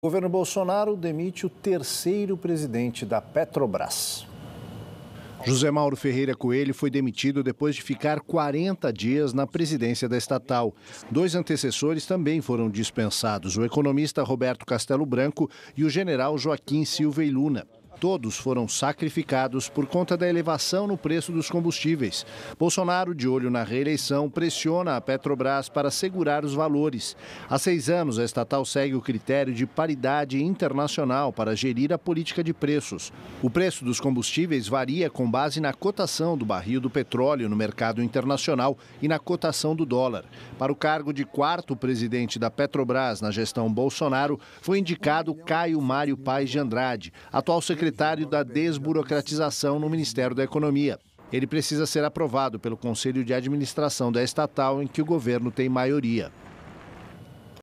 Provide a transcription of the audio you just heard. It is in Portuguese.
O governo Bolsonaro demite o terceiro presidente da Petrobras. José Mauro Ferreira Coelho foi demitido depois de ficar 40 dias na presidência da estatal. Dois antecessores também foram dispensados: o economista Roberto Castelo Branco e o general Joaquim Silva e Luna todos foram sacrificados por conta da elevação no preço dos combustíveis. Bolsonaro, de olho na reeleição, pressiona a Petrobras para segurar os valores. Há seis anos, a estatal segue o critério de paridade internacional para gerir a política de preços. O preço dos combustíveis varia com base na cotação do barril do petróleo no mercado internacional e na cotação do dólar. Para o cargo de quarto presidente da Petrobras na gestão Bolsonaro, foi indicado Caio Mário Paes de Andrade, atual secretário secretário da Desburocratização no Ministério da Economia. Ele precisa ser aprovado pelo Conselho de Administração da estatal em que o governo tem maioria.